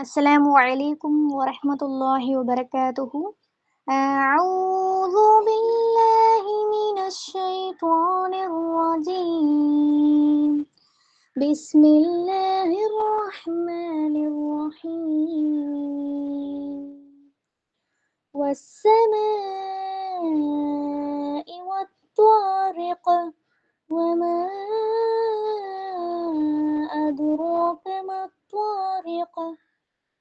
السلام عليكم ورحمة الله وبركاته آه، أعوذ بالله من الشيطان الرجيم بسم الله الرحمن الرحيم والسماء والطارق وما أدراك ما الطارق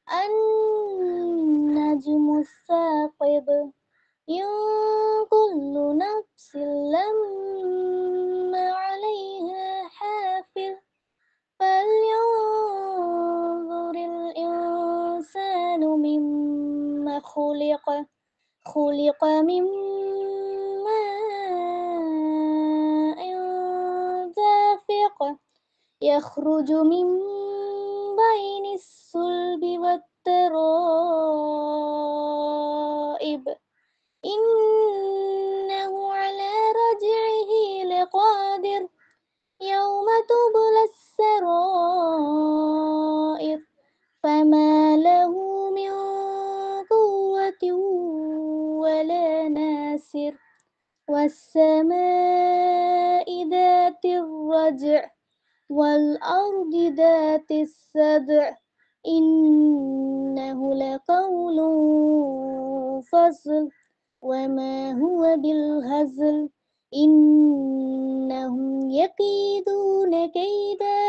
النجم الثاقب إن كل نفس لما عليها حافظ فلينظر الإنسان مما خلق خلق من ماء دافق يخرج من بين الصلب والترائب إنه على رجعه لقادر يوم تبلى السرائر فما له من قوة ولا ناصر والسماء ذات الرجع والأرض ذات السبع إنه لقول فصل وما هو بالهزل إنهم يكيدون كيدا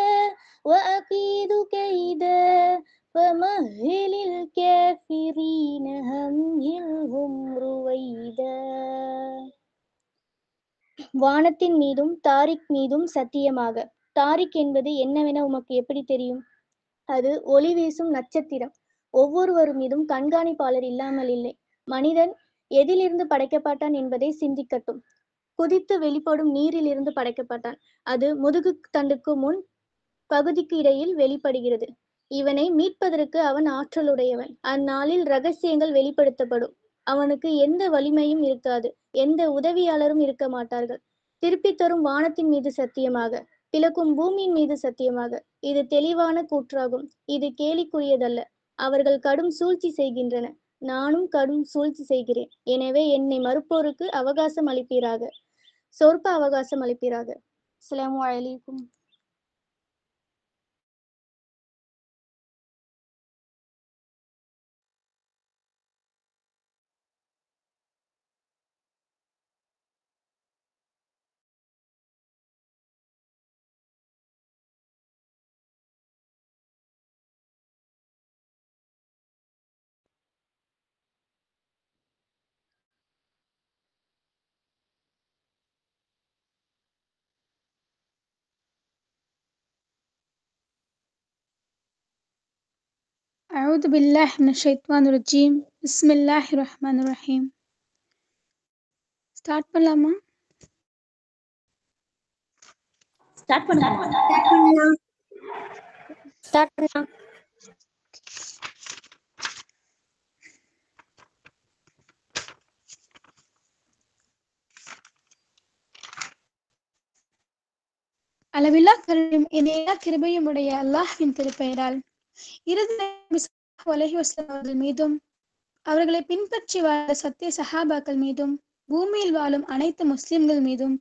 وأكيد كيدا فمهل الكافرين همهلهم رويدا வானத்தின் மீதும் தாரிக் மீதும் சத்தியமாக தாரிக் என்பது என்னவென உமக்கு எப்படி தெரியும் அது ஒளி வீசும் நட்சத்திரம் ஒவ்வொருவர் மீதும் கண்காணிப்பாளர் இல்லாமல் இல்லை மனிதன் எதிலிருந்து படைக்கப்பட்டான் என்பதை சிந்திக்கட்டும் குதித்து வெளிப்படும் நீரிலிருந்து படைக்கப்பட்டான் அது முதுகு தண்டுக்கு முன் பகுதிக்கு இடையில் வெளிப்படுகிறது இவனை மீட்பதற்கு அவன் ஆற்றலுடையவன் அந்நாளில் ரகசியங்கள் வெளிப்படுத்தப்படும் அவனுக்கு எந்த வலிமையும் இருக்காது எந்த உதவியாளரும் இருக்க மாட்டார்கள் திருப்பி தரும் வானத்தின் மீது சத்தியமாக பிளக்கும் பூமியின் மீது சத்தியமாக இது தெளிவான கூற்றாகும் இது கேலிக்குரியதல்ல அவர்கள் கடும் சூழ்ச்சி செய்கின்றன நானும் கடும் சூழ்ச்சி செய்கிறேன் எனவே என்னை மறுப்போருக்கு அவகாசம் அளிப்பீராக சொற்ப அவகாசம் அளிப்பீராக அஸ்லாம் أعوذ بالله من الஷைத்வான் ரஜீம் பிஸ்மில்லாஹ் ரஹ்மான் ரஹீம் ஸ்டார்ட் பண்ணலாமா ஸ்டார்ட் பண்ணலாம் ஸ்டார்ட் பண்ணலாம் ஸ்டார்ட் பண்ணலாம் அளவில்லா கருணையும் இணையா கிருபையும் உடைய அல்லாஹ்வின் திருப்பெயரால் இறுதி அவர்கள் மீதும் அவர்களை பின்பற்றி வாழ சத்திய சஹாபாக்கள் மீதும் பூமியில் வாழும் அனைத்து முஸ்லிம்கள் மீதும்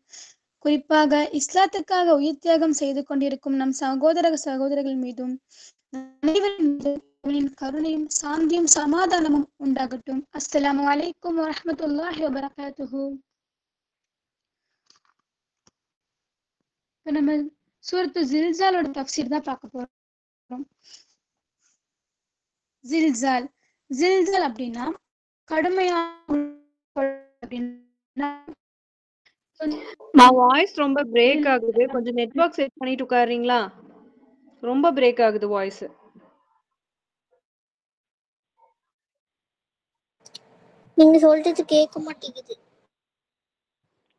குறிப்பாக இஸ்லாத்துக்காக உயிர் தியாகம் செய்து கொண்டிருக்கும் நம் சகோதர சகோதரர்கள் மீதும் கருணையும் சாந்தியும் சமாதானமும் உண்டாகட்டும் அஸ்லாம் வலைக்கும் வரமத்துல்லாஹி வபரகாத்துஹு நம்ம சூரத்து ஜில்ஜாலோட தப்சீர் தான் பார்க்க போறோம் ஜில்ஜால் ஜில்சால் அப்படின்னா கடுமையான மா வாய்ஸ் ரொம்ப பிரேக் ஆகுது கொஞ்சம் நெட்வொர்க் செட் பண்ணிட்டு உட்காருறீங்களா ரொம்ப பிரேக் ஆகுது வாய்ஸ் நீங்க சொல்றது கேட்க மாட்டேங்குது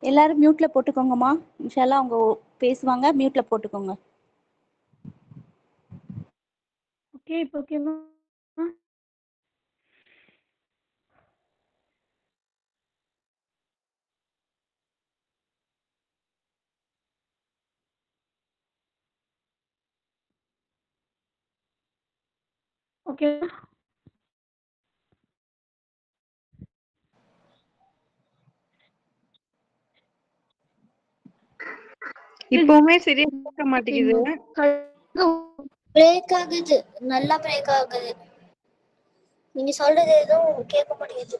எல்லாரும் மியூட்ல போட்டுக்கோங்கம்மா இன்ஷா அவங்க பேசுவாங்க மியூட்ல போட்டுக்கோங்க ஓகே இப்போ ஓகேமா ஓகே இப்பவுமே சரியா கேட்க மாட்டேங்குது பிரேக் ஆகுது நல்லா பிரேக் ஆகுது நீங்க சொல்றது எதுவும் கேட்க மாட்டேங்குது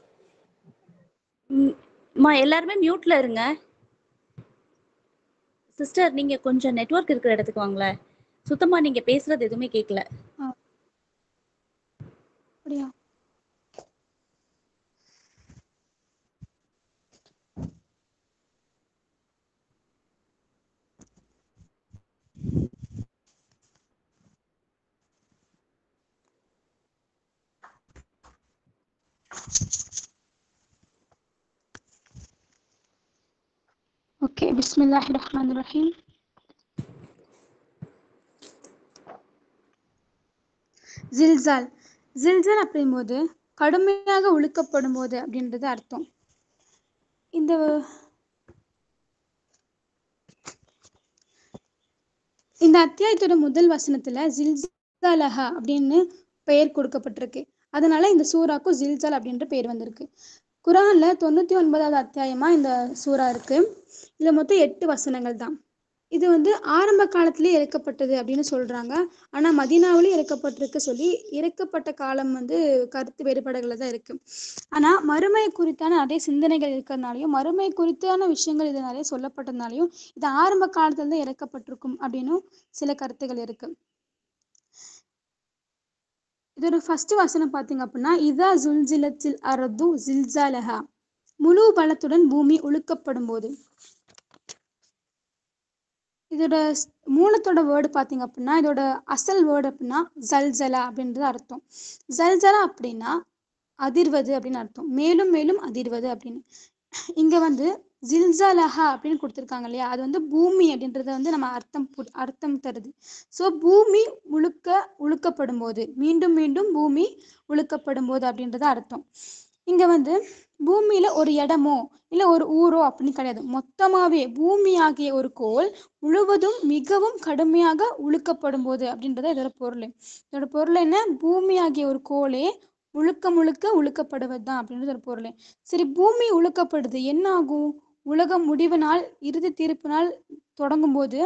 மா எல்லாருமே மியூட்ல இருங்க சிஸ்டர் நீங்க கொஞ்சம் நெட்வொர்க் இருக்கிற இடத்துக்கு வாங்களேன் சுத்தமா நீங்க பேசுறது எதுவுமே கேட்கல அப்படியா اوكي بسم الله الرحمن الرحيم زلزال ஜில்ஜல் அப்படிங்கும்போது கடுமையாக உழுக்கப்படும் போது அப்படின்றது அர்த்தம் இந்த இந்த அத்தியாயத்தோட முதல் வசனத்துல ஜில்ஜாலஹா அப்படின்னு பெயர் கொடுக்கப்பட்டிருக்கு அதனால இந்த சூறாக்கும் ஜில்ஜால் அப்படின்ற பெயர் வந்திருக்கு குரான்ல தொண்ணூத்தி ஒன்பதாவது அத்தியாயமா இந்த சூறா இருக்கு இதுல மொத்தம் எட்டு வசனங்கள் தான் இது வந்து ஆரம்ப காலத்திலேயே இறக்கப்பட்டது அப்படின்னு சொல்றாங்க ஆனா மதினாவிலேயே இறக்கப்பட்டிருக்கு சொல்லி இறக்கப்பட்ட காலம் வந்து கருத்து வேறுபாடுகளை தான் இருக்கு ஆனா மறுமை குறித்தான நிறைய சிந்தனைகள் இருக்கிறதுனாலையும் மறுமை குறித்தான விஷயங்கள் இது நிறைய சொல்லப்பட்டதுனாலையும் இது ஆரம்ப காலத்துல தான் இறக்கப்பட்டிருக்கும் அப்படின்னு சில கருத்துகள் இருக்கு இதோட ஃபர்ஸ்ட் வசனம் பார்த்தீங்க அப்படின்னா இதா ஜுல்ஜிலத்தில் அரது ஜில்ஜாலஹா முழு பலத்துடன் பூமி ஒழுக்கப்படும் போது இதோட மூலத்தோட வேர்டு பார்த்தீங்க அப்படின்னா இதோட அசல் வேர்டு அப்படின்னா ஜல்ஜலா அப்படின்றது அர்த்தம் ஜல்ஜலா அப்படின்னா அதிர்வது அப்படின்னு அர்த்தம் மேலும் மேலும் அதிர்வது அப்படின்னு இங்கே வந்து ஜில்ஜலஹா அப்படின்னு கொடுத்துருக்காங்க இல்லையா அது வந்து பூமி அப்படின்றத வந்து நம்ம அர்த்தம் அர்த்தம் தருது ஸோ பூமி உழுக்க உழுக்கப்படும் போது மீண்டும் மீண்டும் பூமி உழுக்கப்படும் போது அப்படின்றது அர்த்தம் இங்கே வந்து பூமியில ஒரு இடமோ இல்ல ஒரு ஊரோ அப்படின்னு கிடையாது மொத்தமாவே பூமி ஆகிய ஒரு கோல் முழுவதும் மிகவும் கடுமையாக உழுக்கப்படும் போது அப்படின்றத இதோட பொருள் இதோட பொருள் என்ன பூமி ஆகிய ஒரு கோலே முழுக்க முழுக்க உழுக்கப்படுவது தான் அப்படின்றது ஒரு பொருள் சரி பூமி உழுக்கப்படுது என்ன ஆகும் உலகம் முடிவு நாள் இறுதி தீர்ப்பு நாள் தொடங்கும் போது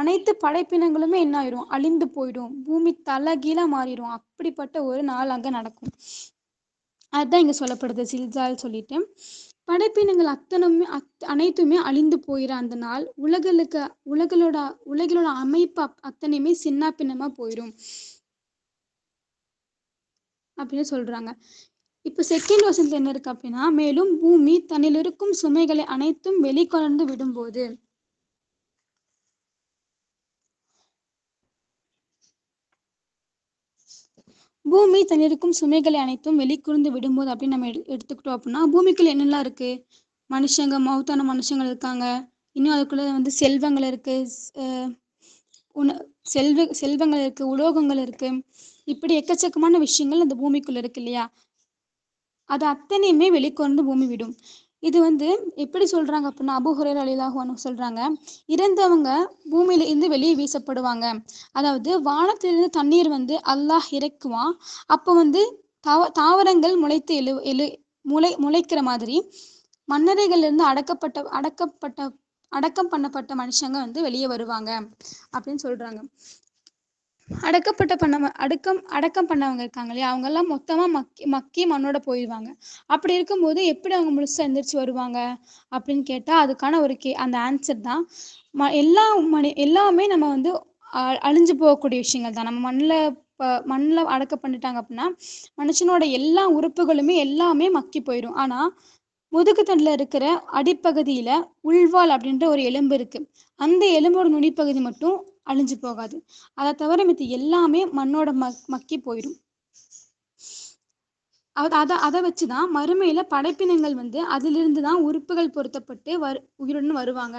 அனைத்து படைப்பினங்களுமே என்ன ஆயிரும் அழிந்து போயிடும் பூமி தலகீழ மாறிடும் அப்படிப்பட்ட ஒரு நாள் அங்க நடக்கும் அதுதான் இங்கே சொல்லப்படுது சில்சால் சொல்லிட்டு படைப்பினங்கள் அத்தனமே அத் அனைத்துமே அழிந்து போயிடும் அந்த நாள் உலகளுக்கு உலகளோட உலகளோட அமைப்பு அத்தனையுமே சின்ன பின்னமா போயிடும் அப்படின்னு சொல்றாங்க இப்போ செகண்ட் வசனத்துல என்ன இருக்கு அப்படின்னா மேலும் பூமி தன்னில் இருக்கும் சுமைகளை அனைத்தும் வெளிக்கொணர்ந்து விடும்போது பூமி தன்னிருக்கும் சுமைகளை அனைத்தும் வெளிக்குறிந்து விடும்போது அப்படின்னு நம்ம எடுத்துக்கிட்டோம் அப்படின்னா பூமிக்குள்ள என்னெல்லாம் இருக்கு மனுஷங்க மௌத்தான மனுஷங்கள் இருக்காங்க இன்னும் அதுக்குள்ள வந்து செல்வங்கள் இருக்கு உண செல்வ செல்வங்கள் இருக்கு உலோகங்கள் இருக்கு இப்படி எக்கச்சக்கமான விஷயங்கள் அந்த பூமிக்குள்ள இருக்கு இல்லையா அது அத்தனையுமே வெளிக்கொண்டு பூமி விடும் இது வந்து எப்படி சொல்றாங்க அப்படின்னா அபுஹுரேர் அலிலாகுவானு சொல்றாங்க இறந்தவங்க பூமியில இருந்து வெளியே வீசப்படுவாங்க அதாவது வானத்திலிருந்து தண்ணீர் வந்து அல்லாஹ் இறக்குவான் அப்போ வந்து தாவ தாவரங்கள் முளைத்து எழு எழு முளை முளைக்கிற மாதிரி இருந்து அடக்கப்பட்ட அடக்கப்பட்ட அடக்கம் பண்ணப்பட்ட மனுஷங்க வந்து வெளியே வருவாங்க அப்படின்னு சொல்றாங்க அடக்கப்பட்ட பண்ணவங்க அடக்கம் அடக்கம் பண்ணவங்க இருக்காங்க இல்லையா அவங்க எல்லாம் மொத்தமா மக்கி மக்கி மண்ணோட போயிடுவாங்க அப்படி இருக்கும்போது எப்படி அவங்க முழுசா எந்திரிச்சு வருவாங்க அப்படின்னு கேட்டா அதுக்கான ஒரு கே அந்த ஆன்சர் தான் ம எல்லா மணி எல்லாமே நம்ம வந்து அழிஞ்சு போகக்கூடிய விஷயங்கள் தான் நம்ம மண்ணில் இப்போ மண்ணில் அடக்க பண்ணிட்டாங்க அப்படின்னா மனுஷனோட எல்லா உறுப்புகளுமே எல்லாமே மக்கி போயிடும் ஆனால் முதுகுத்தண்டில் இருக்கிற அடிப்பகுதியில் உள்வால் அப்படின்ற ஒரு எலும்பு இருக்குது அந்த எலும்போட நுனிப்பகுதி மட்டும் அழிஞ்சு போகாது அதை தவிர மித்து எல்லாமே மண்ணோட மக் மக்கி போயிடும் அதை அதை வச்சு தான் மறுமையில படைப்பினங்கள் வந்து அதிலிருந்து தான் உறுப்புகள் பொருத்தப்பட்டு வரு உயிருடன் வருவாங்க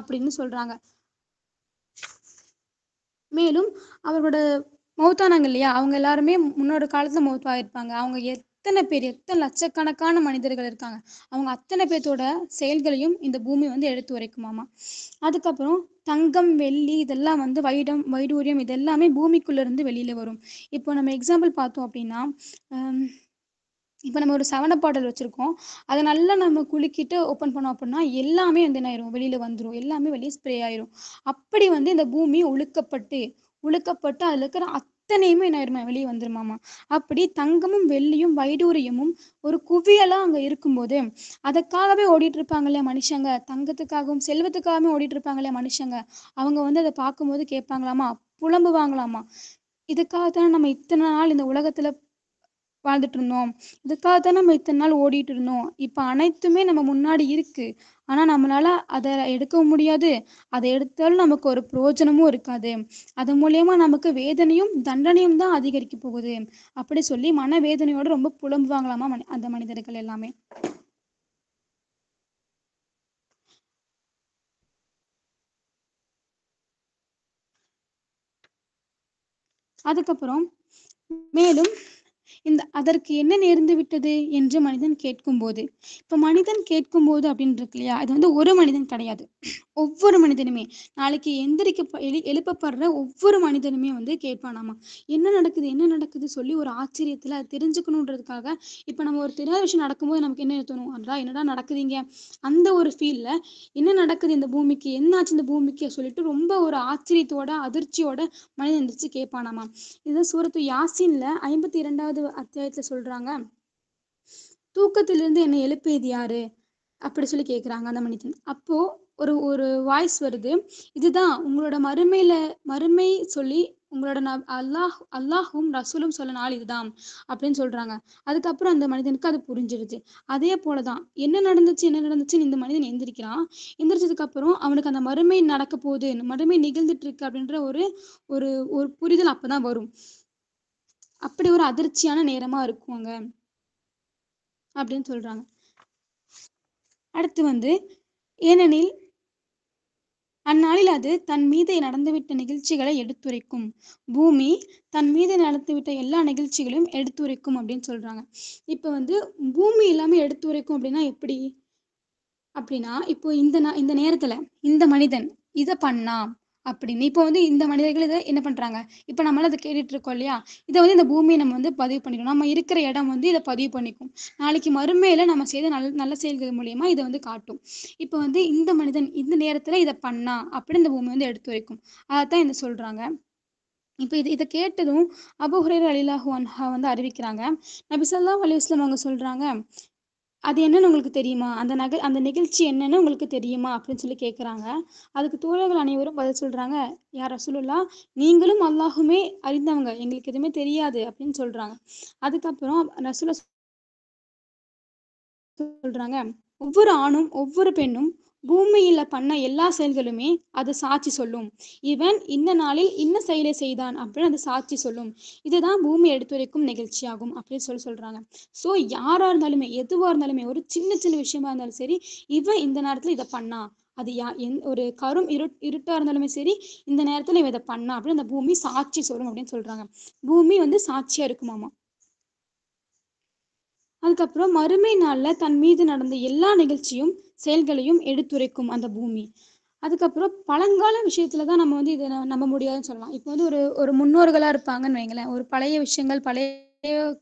அப்படின்னு சொல்றாங்க மேலும் அவரோட மௌத்தானாங்க இல்லையா அவங்க எல்லாருமே முன்னோட காலத்துல மௌத்தாயிருப்பாங்க அவங்க அத்தனை பேர் எத்தனை லட்சக்கணக்கான மனிதர்கள் இருக்காங்க அவங்க அத்தனை பேர்த்தோட செயல்களையும் இந்த பூமி வந்து எடுத்து உரைக்குமாமா அதுக்கப்புறம் தங்கம் வெள்ளி இதெல்லாம் வந்து வைடம் வைடூரியம் இதெல்லாமே பூமிக்குள்ள இருந்து வெளியில வரும் இப்போ நம்ம எக்ஸாம்பிள் பார்த்தோம் அப்படின்னா இப்போ நம்ம ஒரு சவன பாடல் வச்சுருக்கோம் அதை நல்லா நம்ம குலுக்கிட்டு ஓப்பன் பண்ணோம் அப்படின்னா எல்லாமே வந்து என்ன ஆயிரும் வெளியில் வந்துடும் எல்லாமே வெளியே ஸ்ப்ரே ஆயிரும் அப்படி வந்து இந்த பூமி உழுக்கப்பட்டு ஒழுக்கப்பட்டு அதில் இருக்கிற அத்தனையுமே என்ன ஆயிருமா வெளியே வந்துருமாமா அப்படி தங்கமும் வெள்ளியும் வைடூரியமும் ஒரு குவியலா அங்க இருக்கும்போது அதுக்காகவே ஓடிட்டு இருப்பாங்க இல்லையா மனுஷங்க தங்கத்துக்காகவும் செல்வத்துக்காகவும் ஓடிட்டு இருப்பாங்க இல்லையா மனுஷங்க அவங்க வந்து அதை பார்க்கும்போது கேட்பாங்களாமா புலம்புவாங்களாமா இதுக்காக நம்ம இத்தனை நாள் இந்த உலகத்துல வாழ்ந்துட்டு இருந்தோம் இதுக்காக தான் நம்ம இத்தனை நாள் ஓடிட்டு இருந்தோம் இப்ப அனைத்துமே நம்ம முன்னாடி இருக்கு ஆனா நம்மளால அதை எடுக்க முடியாது அதை எடுத்தாலும் நமக்கு ஒரு பிரயோஜனமும் இருக்காது அது மூலியமா நமக்கு வேதனையும் தண்டனையும் தான் அதிகரிக்க போகுது அப்படி சொல்லி மன வேதனையோட ரொம்ப புலம்புவாங்களாமா மனி அந்த மனிதர்கள் எல்லாமே அதுக்கப்புறம் மேலும் இந்த அதற்கு என்ன நேர்ந்து விட்டது என்று மனிதன் கேட்கும்போது இப்போ மனிதன் கேட்கும்போது அப்படின்னு இருக்கு இல்லையா அது வந்து ஒரு மனிதன் கிடையாது ஒவ்வொரு மனிதனுமே நாளைக்கு எந்திரிக்க எழு எழுப்பப்படுற ஒவ்வொரு மனிதனுமே வந்து கேட்பானாமா என்ன நடக்குது என்ன நடக்குது சொல்லி ஒரு ஆச்சரியத்தில் அதை தெரிஞ்சுக்கணுன்றதுக்காக இப்போ நம்ம ஒரு தெரியாத விஷயம் நடக்கும்போது நமக்கு என்ன தோணும் அடா என்னடா நடக்குதுங்க அந்த ஒரு ஃபீலில் என்ன நடக்குது இந்த பூமிக்கு என்ன ஆச்சு இந்த பூமிக்கு சொல்லிட்டு ரொம்ப ஒரு ஆச்சரியத்தோட அதிர்ச்சியோட மனிதன் எந்திரிச்சு கேட்பானாமா இதுதான் சூரத்து யாசின்ல ஐம்பத்தி இரண்டாவது அத்தியாயத்துல சொல்றாங்க தூக்கத்திலிருந்து என்னை எழுப்பியது யாரு அப்படி சொல்லி கேக்குறாங்க அந்த மனிதன் அப்போ ஒரு ஒரு வாய்ஸ் வருது இதுதான் உங்களோட மறுமையில மறுமை சொல்லி உங்களோட ந அல்லாஹ் அல்லாஹும் ரசூலும் சொல்ல நாள் இதுதான் அப்படின்னு சொல்றாங்க அதுக்கப்புறம் அந்த மனிதனுக்கு அது புரிஞ்சிருச்சு அதே போலதான் என்ன நடந்துச்சு என்ன நடந்துச்சுன்னு இந்த மனிதன் எந்திரிக்கிறான் எந்திரிச்சதுக்கு அப்புறம் அவனுக்கு அந்த மறுமை நடக்க போகுது மறுமை நிகழ்ந்துட்டு இருக்கு அப்படின்ற ஒரு ஒரு ஒரு புரிதல் அப்பதான் வரும் அப்படி ஒரு அதிர்ச்சியான நேரமா அங்க அப்படின்னு சொல்றாங்க அடுத்து வந்து ஏனெனில் அந்நாளில் அது தன் மீது நடந்துவிட்ட நிகழ்ச்சிகளை எடுத்துரைக்கும் பூமி தன் மீது நடந்துவிட்ட எல்லா நிகழ்ச்சிகளையும் எடுத்துரைக்கும் அப்படின்னு சொல்றாங்க இப்போ வந்து பூமி எல்லாமே எடுத்துரைக்கும் அப்படின்னா எப்படி அப்படின்னா இப்போ இந்த இந்த நேரத்துல இந்த மனிதன் இதை பண்ணா அப்படின்னு இப்போ வந்து இந்த மனிதர்கள் இதை என்ன பண்றாங்க இப்போ நம்மளால அதை கேட்டுட்டு இருக்கோம் இல்லையா இதை வந்து இந்த பூமியை நம்ம வந்து பதிவு பண்ணிக்கணும் நம்ம இருக்கிற இடம் வந்து இதை பதிவு பண்ணிக்கும் நாளைக்கு மறுமையில நம்ம செய்த நல் நல்ல செயல்கள் மூலியமா இதை வந்து காட்டும் இப்போ வந்து இந்த மனிதன் இந்த நேரத்துல இதை பண்ணா அப்படின்னு இந்த பூமி வந்து எடுத்து வைக்கும் அதைத்தான் இந்த சொல்றாங்க இப்போ இது இதை கேட்டதும் அபுஹுரேர் அலிலாஹு அன்ஹா வந்து அறிவிக்கிறாங்க நபிசல்லா அலி அவங்க சொல்றாங்க அது என்னன்னு உங்களுக்கு தெரியுமா அந்த நக அந்த நிகழ்ச்சி என்னன்னு உங்களுக்கு தெரியுமா அப்படின்னு சொல்லி கேட்குறாங்க அதுக்கு தோழர்கள் அனைவரும் பதில் சொல்றாங்க யார் ரசூலுல்லா நீங்களும் அல்லாஹுமே அறிந்தவங்க எங்களுக்கு எதுவுமே தெரியாது அப்படின்னு சொல்றாங்க அதுக்கப்புறம் ரசூல சொல்றாங்க ஒவ்வொரு ஆணும் ஒவ்வொரு பெண்ணும் பூமியில பண்ண எல்லா செயல்களுமே அது சாட்சி சொல்லும் இவன் இந்த நாளில் இன்ன செயலை செய்தான் அப்படின்னு அது சாட்சி சொல்லும் இதுதான் பூமி எடுத்துரைக்கும் நிகழ்ச்சியாகும் அப்படின்னு சொல்லி சொல்றாங்க ஸோ யாரா இருந்தாலுமே எதுவா இருந்தாலுமே ஒரு சின்ன சின்ன விஷயமா இருந்தாலும் சரி இவன் இந்த நேரத்துல இதை பண்ணா அது யா எந் ஒரு கரும் இரு இருட்டா இருந்தாலுமே சரி இந்த நேரத்துல இவன் இதை பண்ணா அப்படின்னு அந்த பூமி சாட்சி சொல்லும் அப்படின்னு சொல்றாங்க பூமி வந்து சாட்சியா இருக்குமாமா அதுக்கப்புறம் மறுமை நாள்ல தன் மீது நடந்த எல்லா நிகழ்ச்சியும் செயல்களையும் எடுத்துரைக்கும் அந்த பூமி அதுக்கப்புறம் பழங்கால விஷயத்துல தான் நம்ம வந்து இதை நம்ப முடியாதுன்னு சொல்லலாம் இப்போ வந்து ஒரு ஒரு முன்னோர்களா இருப்பாங்கன்னு வைங்களேன் ஒரு பழைய விஷயங்கள் பழைய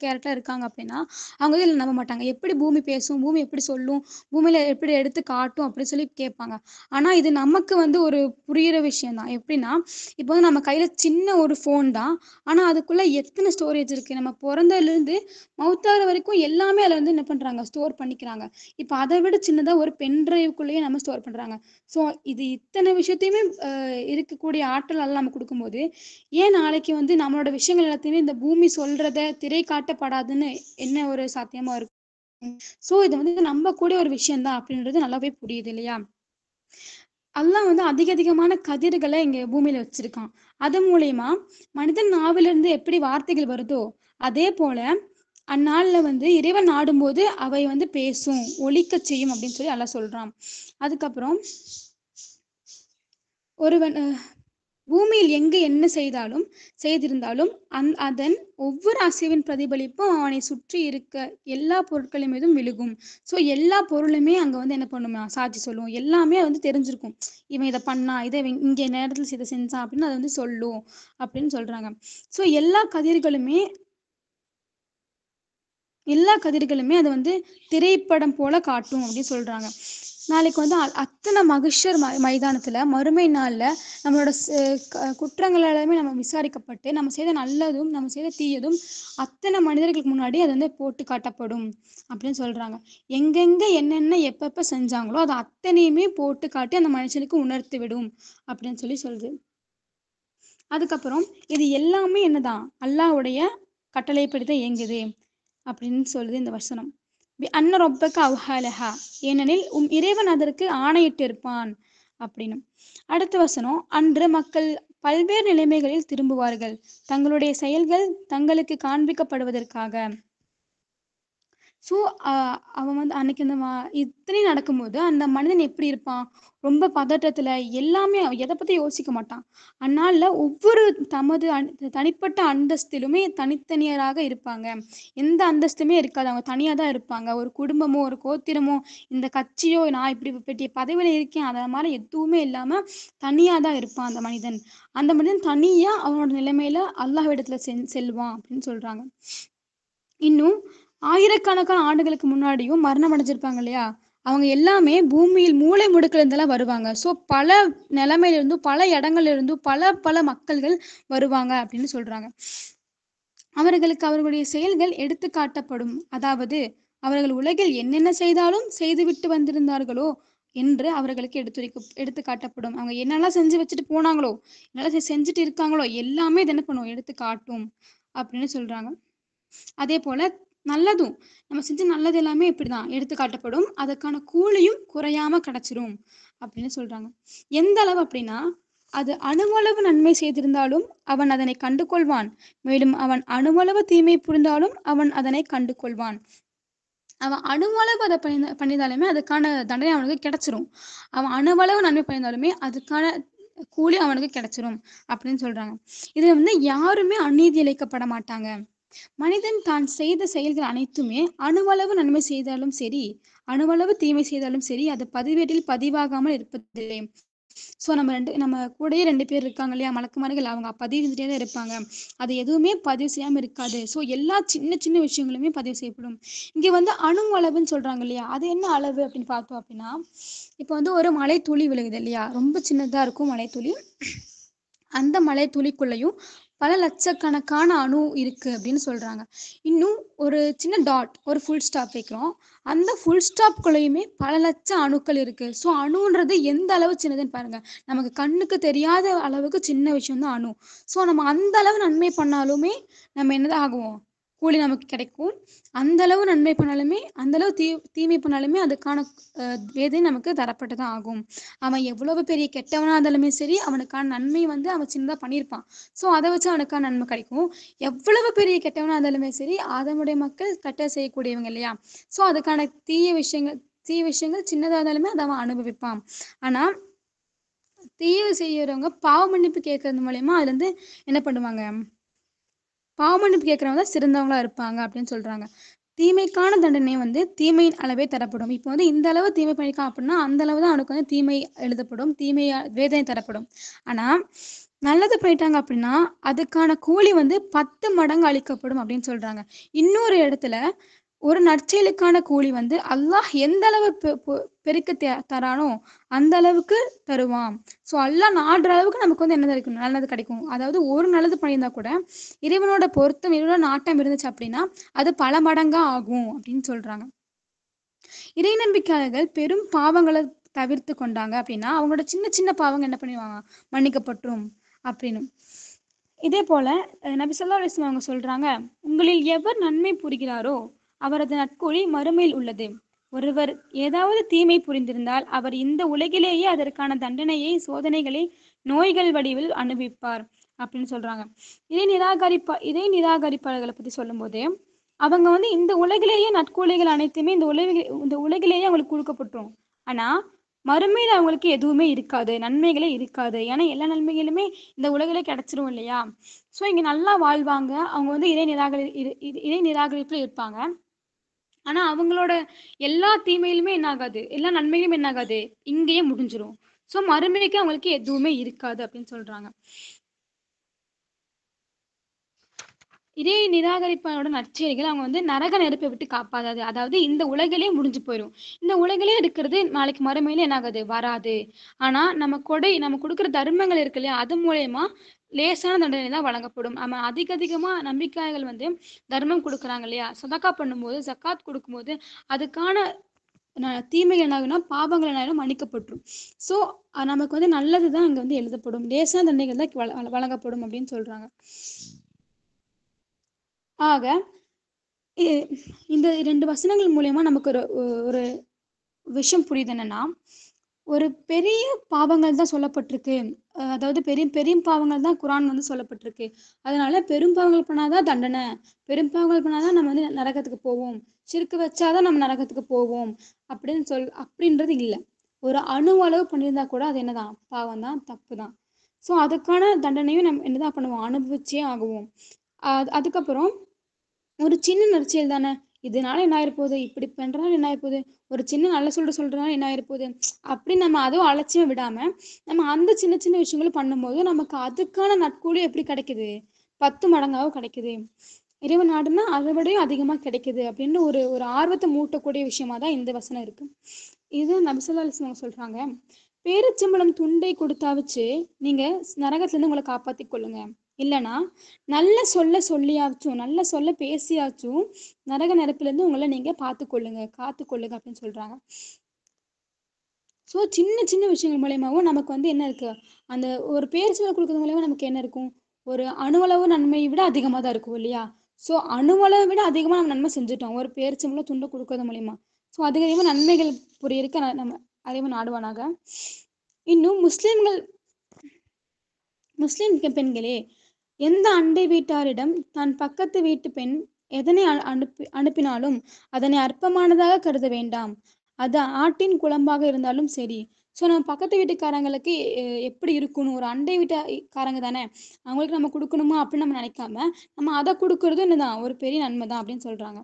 கேரக்டர் இருக்காங்க அப்படின்னா அவங்க வந்து இதில் நம்ப மாட்டாங்க எப்படி பூமி பேசும் பூமி எப்படி சொல்லும் பூமியில் எப்படி எடுத்து காட்டும் அப்படின்னு சொல்லி கேட்பாங்க ஆனால் இது நமக்கு வந்து ஒரு புரிகிற விஷயம் தான் எப்படின்னா இப்போ வந்து நம்ம கையில் சின்ன ஒரு ஃபோன் தான் ஆனால் அதுக்குள்ளே எத்தனை ஸ்டோரேஜ் இருக்குது நம்ம பிறந்ததுலேருந்து மவுத்தாகிற வரைக்கும் எல்லாமே அதில் வந்து என்ன பண்ணுறாங்க ஸ்டோர் பண்ணிக்கிறாங்க இப்போ அதை விட சின்னதாக ஒரு பென் ட்ரைவ்க்குள்ளேயே நம்ம ஸ்டோர் பண்ணுறாங்க ஸோ இது இத்தனை விஷயத்தையுமே இருக்கக்கூடிய ஆற்றல் எல்லாம் நம்ம கொடுக்கும்போது ஏன் நாளைக்கு வந்து நம்மளோட விஷயங்கள் எல்லாத்தையுமே இந்த பூமி சொல்கிறத திரை காட்டப்படாதுன்னு என்ன ஒரு சாத்தியமா இருக்கும் சோ இது வந்து நம்ப கூடிய ஒரு விஷயம்தான் அப்படின்றது நல்லாவே புரியுது இல்லையா அதெல்லாம் வந்து அதிக அதிகமான கதிர்களை இங்க பூமியில வச்சிருக்கான் அது மூலியமா மனிதன் நாவிலிருந்து எப்படி வார்த்தைகள் வருதோ அதே போல அந்நாளில் வந்து இறைவன் நாடும்போது அவை வந்து பேசும் ஒழிக்க செய்யும் அப்படின்னு சொல்லி அல்ல சொல்றான் அதுக்கப்புறம் ஒருவன் பூமியில் எங்கு என்ன செய்தாலும் செய்திருந்தாலும் அந் அதன் ஒவ்வொரு அசைவின் பிரதிபலிப்பும் அவனை சுற்றி இருக்க எல்லா பொருட்களின் மீதும் விழுகும் ஸோ எல்லா பொருளுமே அங்கே வந்து என்ன பண்ணுமா சாட்சி சொல்லுவோம் எல்லாமே வந்து தெரிஞ்சிருக்கும் இவன் இதை பண்ணா இதை இங்கே நேரத்தில் இதை செஞ்சான் அப்படின்னு அதை வந்து சொல்லும் அப்படின்னு சொல்றாங்க ஸோ எல்லா கதிர்களுமே எல்லா கதிர்களுமே அதை வந்து திரைப்படம் போல காட்டும் அப்படின்னு சொல்றாங்க நாளைக்கு வந்து அத்தனை மகிஷர் மைதானத்துல மறுமை நாள்ல நம்மளோட குற்றங்கள் எல்லாமே நம்ம விசாரிக்கப்பட்டு நம்ம செய்த நல்லதும் நம்ம செய்த தீயதும் அத்தனை மனிதர்களுக்கு முன்னாடி அது வந்து போட்டு காட்டப்படும் அப்படின்னு சொல்றாங்க எங்கெங்க என்னென்ன எப்பப்ப செஞ்சாங்களோ அதை அத்தனையுமே போட்டு காட்டி அந்த மனுஷனுக்கு உணர்த்து விடும் அப்படின்னு சொல்லி சொல்லுது அதுக்கப்புறம் இது எல்லாமே என்னதான் அல்லாவுடைய கட்டளைப்படி தான் இயங்குது அப்படின்னு சொல்லுது இந்த வசனம் அன்ன அவ்ஹாலஹா ஏனெனில் உம் இறைவன் அதற்கு ஆணையிட்டிருப்பான் அப்படின்னு அடுத்த வசனம் அன்று மக்கள் பல்வேறு நிலைமைகளில் திரும்புவார்கள் தங்களுடைய செயல்கள் தங்களுக்கு காண்பிக்கப்படுவதற்காக ஸோ அவன் வந்து அன்னைக்கு அந்த இத்தனை நடக்கும்போது அந்த மனிதன் எப்படி இருப்பான் ரொம்ப பதட்டத்துல எல்லாமே எதை பத்தி யோசிக்க மாட்டான் அதனால ஒவ்வொரு தமது தனிப்பட்ட அந்தஸ்திலுமே தனித்தனியராக இருப்பாங்க எந்த அந்தஸ்துமே இருக்காது அவங்க தனியா தான் இருப்பாங்க ஒரு குடும்பமோ ஒரு கோத்திரமோ இந்த கட்சியோ நான் இப்படி பெரிய பதவியில இருக்கேன் அதை மாதிரி எதுவுமே இல்லாம தனியா தான் இருப்பான் அந்த மனிதன் அந்த மனிதன் தனியா அவனோட நிலைமையில அல்லாஹ் இடத்துல செல்வான் அப்படின்னு சொல்றாங்க இன்னும் ஆயிரக்கணக்கான ஆண்டுகளுக்கு முன்னாடியும் மரணம் அடைஞ்சிருப்பாங்க இல்லையா அவங்க எல்லாமே பூமியில் மூளை முடுக்கல இருந்தெல்லாம் வருவாங்க சோ பல நிலைமையில இருந்தும் பல இடங்கள்ல இருந்தும் பல பல மக்கள்கள் வருவாங்க அப்படின்னு சொல்றாங்க அவர்களுக்கு அவர்களுடைய செயல்கள் எடுத்து காட்டப்படும் அதாவது அவர்கள் உலகில் என்னென்ன செய்தாலும் செய்துவிட்டு வந்திருந்தார்களோ என்று அவர்களுக்கு எடுத்துரைக்க எடுத்து காட்டப்படும் அவங்க என்னெல்லாம் செஞ்சு வச்சுட்டு போனாங்களோ என்னெல்லாம் செஞ்சுட்டு இருக்காங்களோ எல்லாமே இது என்ன பண்ணுவோம் எடுத்து காட்டும் அப்படின்னு சொல்றாங்க அதே போல நல்லதும் நம்ம செஞ்ச நல்லது எல்லாமே இப்படிதான் எடுத்து காட்டப்படும் அதுக்கான கூலியும் குறையாம கிடைச்சிரும் அப்படின்னு சொல்றாங்க எந்த அளவு அப்படின்னா அது அணுவளவு நன்மை செய்திருந்தாலும் அவன் அதனை கண்டு கொள்வான் மேலும் அவன் அணுவளவு தீமை புரிந்தாலும் அவன் அதனை கண்டு கொள்வான் அவன் அணுவளவு அதை பண்ணி பண்ணியிருந்தாலுமே அதுக்கான தண்டனை அவனுக்கு கிடைச்சிரும் அவன் அணுவளவு நன்மை பண்ணியிருந்தாலுமே அதுக்கான கூலி அவனுக்கு கிடைச்சிரும் அப்படின்னு சொல்றாங்க இதுல வந்து யாருமே அநீதி இழைக்கப்பட மாட்டாங்க மனிதன் தான் செய்த செயல்கள் அனைத்துமே அணுவளவு நன்மை செய்தாலும் சரி அணுவளவு தீமை செய்தாலும் சரி அது பதிவேட்டில் பதிவாகாமல் இருப்பதில்லை சோ நம்ம ரெண்டு நம்ம கூடயே ரெண்டு பேர் இருக்காங்க இல்லையா மலக்குமார்கள் அவங்க பதிவு தான் இருப்பாங்க அது எதுவுமே பதிவு செய்யாமல் இருக்காது சோ எல்லா சின்ன சின்ன விஷயங்களுமே பதிவு செய்யப்படும் இங்க வந்து அணு அளவுன்னு சொல்றாங்க இல்லையா அது என்ன அளவு அப்படின்னு பார்த்தோம் அப்படின்னா இப்ப வந்து ஒரு மலை துளி விழுகுது இல்லையா ரொம்ப சின்னதா இருக்கும் மலை துளி அந்த மலை துளிக்குள்ளையும் பல லட்சக்கணக்கான அணு இருக்கு அப்படின்னு சொல்றாங்க இன்னும் ஒரு சின்ன டாட் ஒரு ஃபுல் ஸ்டாப் வைக்கிறோம் அந்த ஃபுல் ஸ்டாப்குள்ளேயுமே பல லட்சம் அணுக்கள் இருக்கு ஸோ அணுன்றது எந்த அளவு சின்னதுன்னு பாருங்க நமக்கு கண்ணுக்கு தெரியாத அளவுக்கு சின்ன விஷயம் தான் அணு ஸோ நம்ம அந்த அளவு நன்மை பண்ணாலுமே நம்ம என்னதான் ஆகுவோம் கூலி நமக்கு கிடைக்கும் அந்த அளவு நன்மை பண்ணாலுமே அந்த அளவு தீ தீமை பண்ணாலுமே அதுக்கான வேதனை நமக்கு தரப்பட்டு தான் ஆகும் அவன் எவ்வளவு பெரிய கெட்டவனா இருந்தாலுமே சரி அவனுக்கான நன்மை வந்து அவன் சின்னதாக பண்ணியிருப்பான் ஸோ அதை வச்சு அவனுக்கான நன்மை கிடைக்கும் எவ்வளவு பெரிய கெட்டவனா இருந்தாலுமே சரி அதனுடைய மக்கள் கட்ட செய்யக்கூடியவங்க இல்லையா ஸோ அதுக்கான தீய விஷயங்கள் தீய விஷயங்கள் சின்னதாக இருந்தாலுமே அதை அவன் அனுபவிப்பான் ஆனால் தீய செய்யறவங்க பாவ மன்னிப்பு கேட்கறது மூலயமா இருந்து என்ன பண்ணுவாங்க பாவமன்னிப்பு கேட்குறவங்க தான் சிறந்தவங்களா இருப்பாங்க அப்படின்னு சொல்றாங்க தீமைக்கான தண்டனை வந்து தீமையின் அளவே தரப்படும் இப்போ வந்து இந்த அளவு தீமை பண்ணிக்கான் அப்படின்னா அந்த அளவு தான் அவனுக்கு வந்து தீமை எழுதப்படும் தீமை வேதனை தரப்படும் ஆனா நல்லது போயிட்டாங்க அப்படின்னா அதுக்கான கூலி வந்து பத்து மடங்கு அளிக்கப்படும் அப்படின்னு சொல்றாங்க இன்னொரு இடத்துல ஒரு நற்செயலுக்கான கூலி வந்து அல்லாஹ் எந்த அளவு பெருக்க தரானோ அந்த அளவுக்கு தருவான் ஸோ அல்லாஹ் நாடுற அளவுக்கு நமக்கு வந்து என்ன இருக்கும் நல்லது கிடைக்கும் அதாவது ஒரு நல்லது பண்ணியிருந்தா கூட இறைவனோட பொருத்தம் இறைவனோட நாட்டம் இருந்துச்சு அப்படின்னா அது பல மடங்கா ஆகும் அப்படின்னு சொல்றாங்க இறை நம்பிக்கையாளர்கள் பெரும் பாவங்களை தவிர்த்து கொண்டாங்க அப்படின்னா அவங்களோட சின்ன சின்ன பாவங்க என்ன பண்ணிடுவாங்க மன்னிக்கப்பட்டும் அப்படின்னு இதே போல நபிசல்லா அவங்க சொல்றாங்க உங்களில் எவர் நன்மை புரிகிறாரோ அவரது நட்குழி மறுமையில் உள்ளது ஒருவர் ஏதாவது தீமை புரிந்திருந்தால் அவர் இந்த உலகிலேயே அதற்கான தண்டனையை சோதனைகளை நோய்கள் வடிவில் அனுபவிப்பார் அப்படின்னு சொல்றாங்க இதை நிராகரிப்பா இதை நிராகரிப்பாளர்களை பத்தி சொல்லும்போது அவங்க வந்து இந்த உலகிலேயே நட்கூலிகள் அனைத்துமே இந்த உலகில் இந்த உலகிலேயே அவங்களுக்கு கொடுக்கப்பட்டுரும் ஆனா மறுமையில் அவங்களுக்கு எதுவுமே இருக்காது நன்மைகளே இருக்காது ஏன்னா எல்லா நன்மைகளுமே இந்த உலகிலே கிடைச்சிரும் இல்லையா ஸோ இங்கே நல்லா வாழ்வாங்க அவங்க வந்து இறை நிராகரி இறை நிராகரிப்பில் இருப்பாங்க ஆனா அவங்களோட எல்லா தீமையிலுமே என்ன ஆகாது எல்லா நன்மையிலுமே என்ன ஆகாது இங்கேயே முடிஞ்சிரும் ஸோ மறுமைக்கு அவங்களுக்கு எதுவுமே இருக்காது அப்படின்னு சொல்றாங்க இதே நிராகரிப்பனோட நற்செய்திகள் அவங்க வந்து நரக நெருப்பை விட்டு காப்பாதாது அதாவது இந்த உலகிலேயே முடிஞ்சு போயிடும் இந்த உலகிலே இருக்கிறது நாளைக்கு மறுமையில ஆகுது வராது ஆனா நம்ம கொடை நம்ம கொடுக்குற தர்மங்கள் இருக்கு இல்லையா அது மூலயமா லேசான தண்டனை தான் வழங்கப்படும் நம்ம அதிக அதிகமா நம்பிக்கைகள் வந்து தர்மம் கொடுக்குறாங்க இல்லையா சதக்கா பண்ணும்போது சக்காத் கொடுக்கும்போது அதுக்கான தீமைகள் என்ன ஆகுனா பாபங்கள் என்ன மன்னிக்கப்பட்டுரும் ஸோ நமக்கு வந்து நல்லது தான் அங்கே வந்து எழுதப்படும் லேசான தண்டனைகள் தான் வழங்கப்படும் அப்படின்னு சொல்றாங்க ஆக இந்த ரெண்டு வசனங்கள் மூலயமா நமக்கு ஒரு ஒரு விஷயம் புரியுது என்னன்னா ஒரு பெரிய பாவங்கள் தான் சொல்லப்பட்டிருக்கு அதாவது பெரிய பெரிய பாவங்கள் தான் குரான் வந்து சொல்லப்பட்டிருக்கு அதனால பெரும் பாவங்கள் பண்ணாதான் தண்டனை பெரும் பாவங்கள் பண்ணாதான் நம்ம வந்து நரகத்துக்கு போவோம் சிறுக்கு வச்சாதான் நம்ம நரகத்துக்கு போவோம் அப்படின்னு சொல் அப்படின்றது இல்லை ஒரு அணு அளவு பண்ணியிருந்தா கூட அது என்னதான் பாவம் தான் தப்பு தான் ஸோ அதுக்கான தண்டனையும் நம்ம என்னதான் பண்ணுவோம் அனுபவிச்சே ஆகுவோம் அதுக்கப்புறம் ஒரு சின்ன நரிச்சல் தானே இதனால என்ன ஆயிருப்போது இப்படி பண்றதுனால என்ன ஆயிருப்போது ஒரு சின்ன நல்ல சொல்ற சொல்றதுனால என்ன ஆயிருப்போது அப்படி நம்ம அதுவும் அலட்சியம் விடாம நம்ம அந்த சின்ன சின்ன விஷயங்களும் பண்ணும்போது நமக்கு அதுக்கான நட்கூலி எப்படி கிடைக்குது பத்து மடங்காகவும் கிடைக்குது இறைவன் நாடுனா விடையும் அதிகமா கிடைக்குது அப்படின்னு ஒரு ஒரு ஆர்வத்தை மூட்டக்கூடிய விஷயமா தான் இந்த வசனம் இருக்கு இது நபிசல்லா சொல்றாங்க பேரச்சம்பளம் துண்டை கொடுத்தாவச்சு நீங்க நரகத்துல இருந்து உங்களை காப்பாத்தி கொள்ளுங்க இல்லைன்னா நல்ல சொல்ல சொல்லியாச்சும் நல்ல சொல்ல பேசியாச்சும் நரக நெருப்புலேருந்து உங்களை நீங்கள் பார்த்து கொள்ளுங்க காத்து கொள்ளுங்க அப்படின்னு சொல்கிறாங்க ஸோ சின்ன சின்ன விஷயங்கள் மூலயமாவும் நமக்கு வந்து என்ன இருக்குது அந்த ஒரு பேர் சொல்ல கொடுக்குறது மூலயமா நமக்கு என்ன இருக்கும் ஒரு அணுவளவு நன்மையை விட அதிகமாக தான் இருக்கும் இல்லையா ஸோ அணுவளவை விட அதிகமாக நம்ம நன்மை செஞ்சுட்டோம் ஒரு பேர் பேரிச்சம்பளம் துண்டை கொடுக்கறது மூலிமா ஸோ அதிகமாக நன்மைகள் புரியிருக்க நம்ம அதிகமாக நாடுவானாக இன்னும் முஸ்லீம்கள் முஸ்லீம் பெண்களே எந்த அண்டை வீட்டாரிடம் தான் பக்கத்து வீட்டு பெண் எதனை அனுப்பி அனுப்பினாலும் அதனை அற்பமானதாக கருத வேண்டாம் அது ஆட்டின் குழம்பாக இருந்தாலும் சரி ஸோ நம்ம பக்கத்து வீட்டுக்காரங்களுக்கு எப்படி இருக்கணும் ஒரு அண்டை வீட்டுக்காரங்க தானே அவங்களுக்கு நம்ம கொடுக்கணுமா அப்படின்னு நம்ம நினைக்காம நம்ம அதை கொடுக்கறதும் என்னதான் ஒரு பெரிய நன்மை தான் அப்படின்னு சொல்றாங்க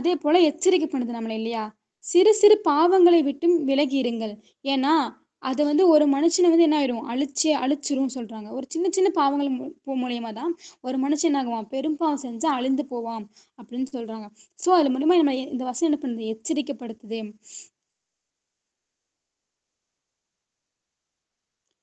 அதே போல எச்சரிக்கை பண்ணுது நம்மளை இல்லையா சிறு சிறு பாவங்களை விட்டும் விலகி இருங்கள் ஏன்னா அதை வந்து ஒரு மனுஷனை வந்து என்ன ஆயிடும் அழிச்சு அழிச்சிரும் சொல்றாங்க ஒரு சின்ன சின்ன பாவங்கள் மூலியமா தான் ஒரு மனுஷன் என்ன ஆகுவான் பெரும் பாவம் செஞ்சா அழிந்து போவான் அப்படின்னு சொல்றாங்க சோ அது மூலியமா நம்ம இந்த வசனம் என்ன பண்ணுது எச்சரிக்கப்படுத்துது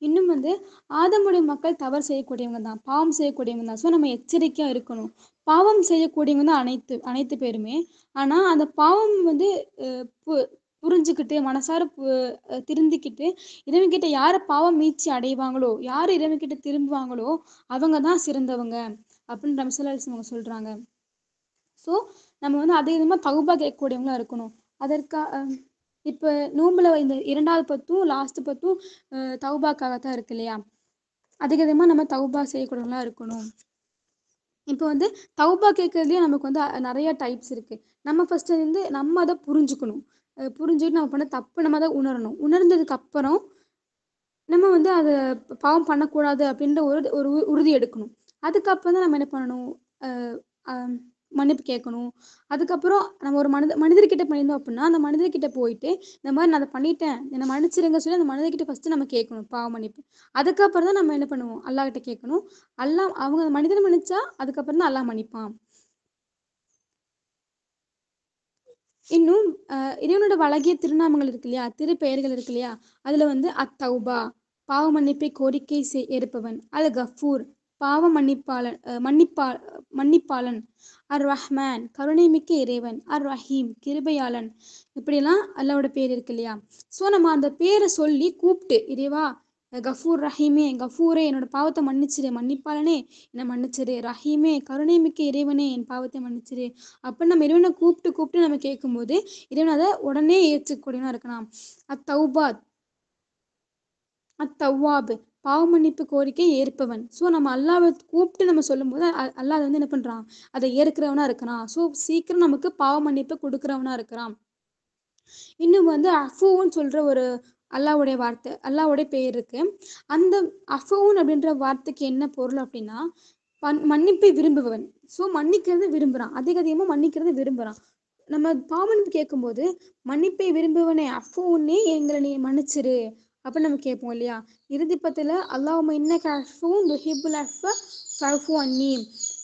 இன்னும் வந்து ஆதமுடைய மக்கள் தவறு செய்யக்கூடியவங்க தான் பாவம் செய்யக்கூடியவங்க தான் ஸோ நம்ம எச்சரிக்கையா இருக்கணும் பாவம் செய்யக்கூடியவங்க தான் அனைத்து அனைத்து பேருமே ஆனா அந்த பாவம் வந்து புரிஞ்சுக்கிட்டு மனசார திருந்திக்கிட்டு இறைவன்கிட்ட யாரை பாவம் மீச்சி அடைவாங்களோ யார் இறைவன்கிட்ட திரும்புவாங்களோ அவங்க தான் சிறந்தவங்க அப்படின்னு ரம்சலாஸ் அவங்க சொல்றாங்க ஸோ நம்ம வந்து அதே விதமாக தகுபா கேட்கக்கூடியவங்களா இருக்கணும் அதற்கா இப்போ நோம்பில் இந்த இரண்டாவது பத்தும் லாஸ்ட் பத்தும் தௌபாக்காக தான் இருக்கு இல்லையா அதிக விதமாக நம்ம தௌபா செய்யக்கூடியவங்களா இருக்கணும் இப்போ வந்து தௌபா கேட்கறதுலயே நமக்கு வந்து நிறைய டைப்ஸ் இருக்குது நம்ம ஃபஸ்ட்டு வந்து நம்ம அதை புரிஞ்சுக்கணும் புரிஞ்சுட்டு நம்ம பண்ண தப்பு நம்ம அதை உணரணும் உணர்ந்ததுக்கு அப்புறம் நம்ம வந்து அதை பாவம் பண்ணக்கூடாது அப்படின்ற ஒரு ஒரு உறுதி எடுக்கணும் அதுக்கப்புறம் தான் நம்ம என்ன பண்ணணும் மன்னிப்பு கேட்கணும் அதுக்கப்புறம் நம்ம ஒரு மனித மனிதர்கிட்ட பண்ணியிருந்தோம் அப்படின்னா அந்த மனிதர்கிட்ட போயிட்டு இந்த மாதிரி நான் அதை பண்ணிட்டேன் என்னை மன்னிச்சிருங்க சொல்லி அந்த மனிதர்கிட்ட ஃபஸ்ட்டு நம்ம கேட்கணும் பாவம் மன்னிப்பு அதுக்கப்புறம் தான் நம்ம என்ன பண்ணுவோம் அல்லாஹ்கிட்ட கேட்கணும் அல்லா அவங்க மனிதனை மன்னிச்சா அதுக்கப்புறம் தான் அல்லாஹ் மன்னிப்பான் இன்னும் இறைவனோட வழகிய திருநாமங்கள் இருக்கு இல்லையா திருப்பெயர்கள் இருக்கு இல்லையா அதுல வந்து அத்தௌபா பாவ மன்னிப்பை கோரிக்கை செய் ஏற்பவன் அல் கஃபூர் பாவ மன்னிப்பாளன் மன்னிப்பா மன்னிப்பாளன் அர் ரஹ்மான் மிக்க இறைவன் அர் ரஹீம் கிருபையாளன் இப்படிலாம் அல்லாவோட பேர் இருக்கு இல்லையா ஸோ நம்ம அந்த பேரை சொல்லி கூப்பிட்டு இறைவா கஃபூர் ரஹீமே கஃபூரே என்னோட பாவத்தை மன்னிச்சிரு மன்னிப்பாளனே என்னை மன்னிச்சிரு ரஹீமே கருணை மிக்க இறைவனே என் பாவத்தை மன்னிச்சிரு அப்படின்னு நம்ம இறைவனை கூப்பிட்டு கூப்பிட்டு நம்ம கேட்கும்போது இறைவன் அதை உடனே ஏற்றுக்கூடியவனா இருக்கலாம் அத்தௌபாத் அத்தௌவாபு பாவ மன்னிப்பு கோரிக்கை ஏற்பவன் ஸோ நம்ம அல்லாவை கூப்பிட்டு நம்ம சொல்லும்போது அல்லா அதை வந்து என்ன பண்ணுறான் அதை ஏற்கிறவனா இருக்கிறான் ஸோ சீக்கிரம் நமக்கு பாவ மன்னிப்பு கொடுக்குறவனா இருக்கிறான் இன்னும் வந்து அஃபூன்னு சொல்ற ஒரு அல்லாவுடைய வார்த்தை அல்லாவுடைய பெயர் இருக்கு அந்த அஃபவுன் அப்படின்ற வார்த்தைக்கு என்ன பொருள் அப்படின்னா மன்னிப்பை விரும்புபவன் ஸோ மன்னிக்கிறது விரும்புகிறான் அதிக அதிகமாக மன்னிக்கிறது விரும்புகிறான் நம்ம பாவனுக்கு கேட்கும்போது மன்னிப்பை விரும்புவனே அஃபவுன்னே எங்களை நீ மன்னிச்சிரு அப்படின்னு நம்ம கேட்போம் இல்லையா பத்தில் அல்லாஹ் இன்னக்கு அஃபும் அன்னி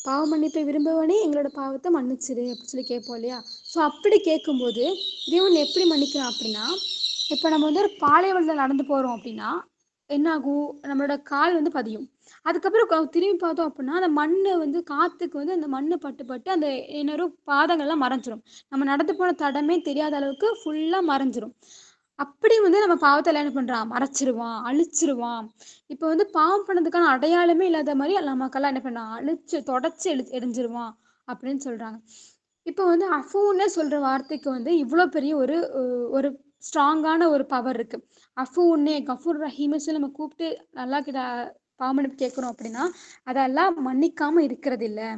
பாவ மன்னிப்பை விரும்புவனே எங்களோட பாவத்தை மன்னிச்சிரு அப்படின்னு சொல்லி கேட்போம் இல்லையா ஸோ அப்படி கேட்கும்போது இறைவன் எப்படி மன்னிக்கிறான் அப்படின்னா இப்போ நம்ம வந்து ஒரு பாலைவளத்தில் நடந்து போகிறோம் அப்படின்னா என்னாகும் நம்மளோட கால் வந்து பதியும் அதுக்கப்புறம் திரும்பி பார்த்தோம் அப்படின்னா அந்த மண்ணு வந்து காற்றுக்கு வந்து அந்த மண் பட்டு பட்டு அந்த இன்னொரு பாதங்கள்லாம் மறைஞ்சிரும் நம்ம நடந்து போன தடமே தெரியாத அளவுக்கு ஃபுல்லாக மறைஞ்சிரும் அப்படி வந்து நம்ம பாவத்தில் என்ன பண்ணுறான் மறைச்சிருவான் அழிச்சிருவான் இப்போ வந்து பாவம் பண்ணதுக்கான அடையாளமே இல்லாத மாதிரி நமக்கெல்லாம் என்ன பண்ணான் அழிச்சு தொடச்சி எழு எரிஞ்சிருவான் அப்படின்னு சொல்கிறாங்க இப்போ வந்து அஃபூன்னு சொல்கிற வார்த்தைக்கு வந்து இவ்வளோ பெரிய ஒரு ஒரு ஸ்ட்ராங்கான ஒரு பவர் இருக்கு அஃபு உன்னே கஃபூர் ரஹீம்னு சொல்லி நம்ம கூப்பிட்டு நல்லா கிட்ட பாமனுக்கு கேட்குறோம் அப்படின்னா அதெல்லாம் மன்னிக்காம இருக்கிறது இல்லை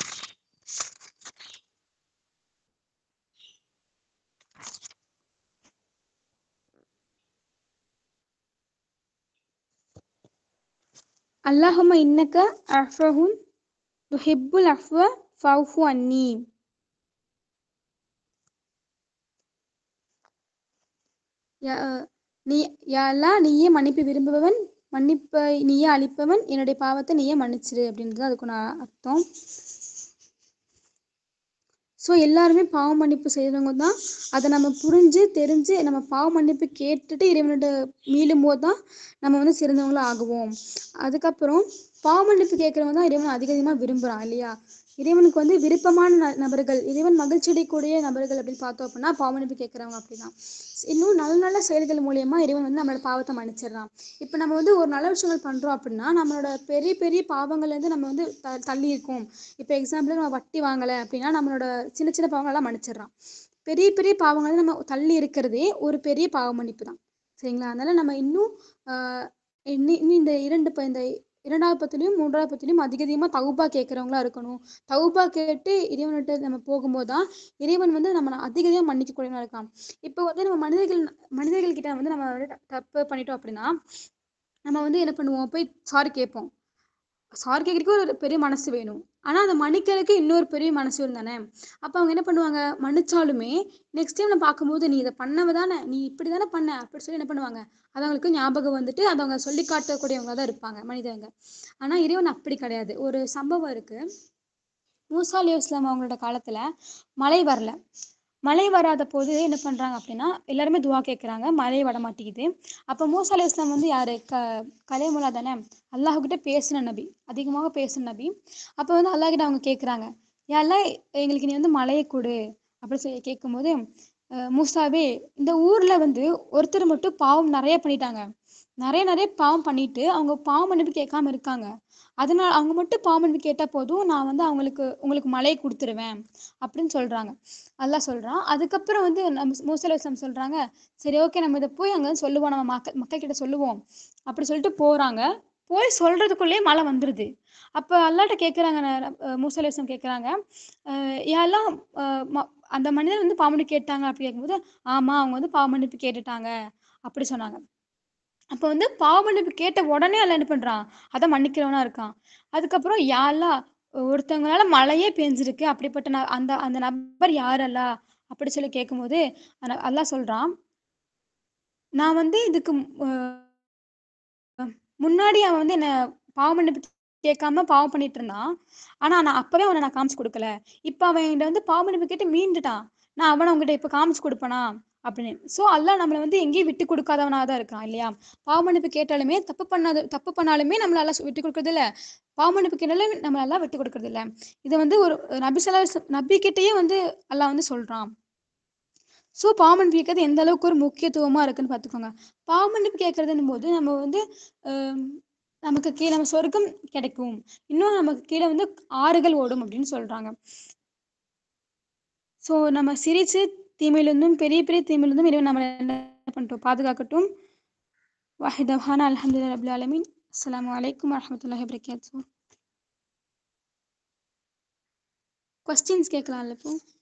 you அல்லாஹும இன்னக்க அஃபஹுன் துஹிப்புல் அஃப்வ ஃபவுஃபு அன்னி நீ யாலா நீயே மன்னிப்பு விரும்புபவன் மன்னிப்பை நீயே அழிப்பவன் என்னுடைய பாவத்தை நீயே மன்னிச்சிரு அப்படின்றது அதுக்கு நான் அர்த்தம் ஸோ எல்லாருமே பாவ மன்னிப்பு செய்யறவங்க தான் அதை நம்ம புரிஞ்சு தெரிஞ்சு நம்ம பாவ மன்னிப்பு கேட்டுட்டு இறைவனோட மீளும் போது தான் நம்ம வந்து சிறந்தவங்களா ஆகுவோம் அதுக்கப்புறம் பாவ மன்னிப்பு கேட்கறவங்க தான் இறைவன் அதிக அதிகமாக விரும்புகிறான் இல்லையா இறைவனுக்கு வந்து விருப்பமான நபர்கள் இறைவன் மகிழ்ச்சியடைக்கூடிய நபர்கள் அப்படின்னு பார்த்தோம் அப்படின்னா பாவனிப்பு கேட்குறவங்க அப்படிதான் இன்னும் நல்ல நல்ல செயல்கள் மூலியமா இறைவன் வந்து நம்மளோட பாவத்தை மன்னிச்சிடறான் இப்போ நம்ம வந்து ஒரு நல்ல விஷயங்கள் பண்ணுறோம் அப்படின்னா நம்மளோட பெரிய பெரிய பாவங்கள்லேருந்து நம்ம வந்து த தள்ளி இருக்கோம் இப்போ எக்ஸாம்பிள் நம்ம வட்டி வாங்கலை அப்படின்னா நம்மளோட சின்ன சின்ன பாவங்கள்லாம் மன்னிச்சிடறான் பெரிய பெரிய பாவங்கள் நம்ம தள்ளி இருக்கிறதே ஒரு பெரிய பாவ மன்னிப்பு தான் சரிங்களா அதனால நம்ம இன்னும் இன்னும் இந்த இரண்டு இந்த இரண்டாவது பத்திலையும் மூன்றாவது பத்திலையும் அதிக அதிகமாக தகுப்பா கேட்குறவங்களா இருக்கணும் தகுப்பா கேட்டு இறைவன்கிட்ட நம்ம போகும்போது தான் இறைவன் வந்து நம்ம அதிக அதிகமாக மன்னிக்கக்கூடியவங்களா இருக்கான் இப்போ வந்து நம்ம மனிதர்கள் மனிதர்கள் கிட்ட வந்து நம்ம வந்து தப்பு பண்ணிட்டோம் அப்படின்னா நம்ம வந்து என்ன பண்ணுவோம் போய் சாரி கேட்போம் சார்கேகருக்கு ஒரு பெரிய மனசு வேணும் ஆனால் அந்த மன்னிக்கிறதுக்கு இன்னொரு பெரிய மனசு இருந்தானே அப்போ அவங்க என்ன பண்ணுவாங்க மன்னிச்சாலுமே நெக்ஸ்ட் டைம் நான் பார்க்கும்போது நீ இதை பண்ணவ தானே நீ இப்படி தானே பண்ண அப்படி சொல்லி என்ன பண்ணுவாங்க அது அவங்களுக்கு ஞாபகம் வந்துட்டு அதை அவங்க சொல்லி காட்டக்கூடியவங்க தான் இருப்பாங்க மனிதவங்க ஆனால் இறைவன் அப்படி கிடையாது ஒரு சம்பவம் இருக்குது மூசா இஸ்லாம் அவங்களோட காலத்தில் மழை வரல மழை வராத போது என்ன பண்ணுறாங்க அப்படின்னா எல்லாருமே துவா கேட்குறாங்க மழை வர மாட்டேங்குது அப்போ மூசா அலி இஸ்லாம் வந்து யார் க கலைமுலா தானே அல்லாஹுக்கிட்ட பேசின நபி அதிகமாக பேசின நபி அப்போ வந்து அல்லாஹ்கிட்ட அவங்க கேட்குறாங்க யாரெல்லாம் எங்களுக்கு நீ வந்து மழையை கொடு அப்படின்னு சொல்லி கேட்கும்போது மூசாவே இந்த ஊரில் வந்து ஒருத்தர் மட்டும் பாவம் நிறைய பண்ணிட்டாங்க நிறைய நிறைய பாவம் பண்ணிட்டு அவங்க பாவம் மன்னிப்பு கேட்காம இருக்காங்க அதனால அவங்க மட்டும் பாவம் மன்னிப்பு கேட்டால் போதும் நான் வந்து அவங்களுக்கு உங்களுக்கு மலையை கொடுத்துருவேன் அப்படின்னு சொல்றாங்க அல்லா சொல்றான் அதுக்கப்புறம் வந்து நம்ம மூசல் இஸ்லாம் சொல்றாங்க சரி ஓகே நம்ம இதை போய் அங்க சொல்லுவோம் நம்ம மக்கள் மக்கள் கிட்ட சொல்லுவோம் அப்படி சொல்லிட்டு போறாங்க போய் சொல்றதுக்குள்ளேயே மழை வந்துருது அப்போ அல்லாட்ட கேட்குறாங்க மூசலேசம் கேட்குறாங்க எல்லாம் அந்த மனிதர் வந்து மன்னிப்பு கேட்டாங்க அப்படி கேட்கும்போது ஆமாம் அவங்க வந்து மன்னிப்பு கேட்டுட்டாங்க அப்படி சொன்னாங்க அப்போ வந்து பாவமன்னிப்பு கேட்ட உடனே அல்ல என்ன பண்றான் அதை மன்னிக்கிறவனா இருக்கான் அதுக்கப்புறம் யாரா ஒருத்தவங்களால மழையே பெஞ்சிருக்கு அப்படிப்பட்ட அந்த அந்த நபர் அல்ல அப்படி சொல்லி கேட்கும்போது அதெல்லாம் சொல்றான் நான் வந்து இதுக்கு முன்னாடி அவன் வந்து என்ன பாவமன்னிப்பு கேட்காம பாவம் பண்ணிட்டு இருந்தான் ஆனா நான் அப்பவே அவனை நான் காமிச்சு கொடுக்கல இப்ப அவன் என்கிட்ட வந்து பாவமன்னிப்பு கேட்டு மீண்டுட்டான் நான் அவனை அவங்ககிட்ட இப்ப காமிச்சு கொடுப்பனா அப்படின்னு ஸோ அல்லா நம்மளை வந்து எங்கேயும் விட்டு கொடுக்காதவனாக தான் இருக்கான் இல்லையா பாவமனுப்பு கேட்டாலுமே தப்பு பண்ணாத தப்பு பண்ணாலுமே நம்மள எல்லாம் விட்டு கொடுக்கறது இல்லை பாவமனுப்பு கேட்டாலும் நம்மள எல்லாம் விட்டு கொடுக்கறது இல்லை இது வந்து ஒரு நபி சலா நபிக்கிட்டேயே வந்து அல்லா வந்து சொல்றான் ஸோ பாவமன்னிப்பு கேட்கறது எந்த அளவுக்கு ஒரு முக்கியத்துவமா இருக்குன்னு பார்த்துக்கோங்க பாவமன்னிப்பு கேட்கறதுன்னு போது நம்ம வந்து நமக்கு கீழே நம்ம சொர்க்கம் கிடைக்கும் இன்னும் நமக்கு கீழே வந்து ஆறுகள் ஓடும் அப்படின்னு சொல்றாங்க ஸோ நம்ம சிரிச்சு தீமையிலிருந்தும் பெரிய பெரிய தீமையிலிருந்தும் இறைவன் நம்ம என்ன பண்ணிட்டோம் பாதுகாக்கட்டும் வாஹிதஹான் அலமதுல்லா அபுல் அலமின் அஸ்லாம் வலைக்கம் வரமத்துல வரகாத்து கொஸ்டின்ஸ் கேட்கலாம்ல இப்போ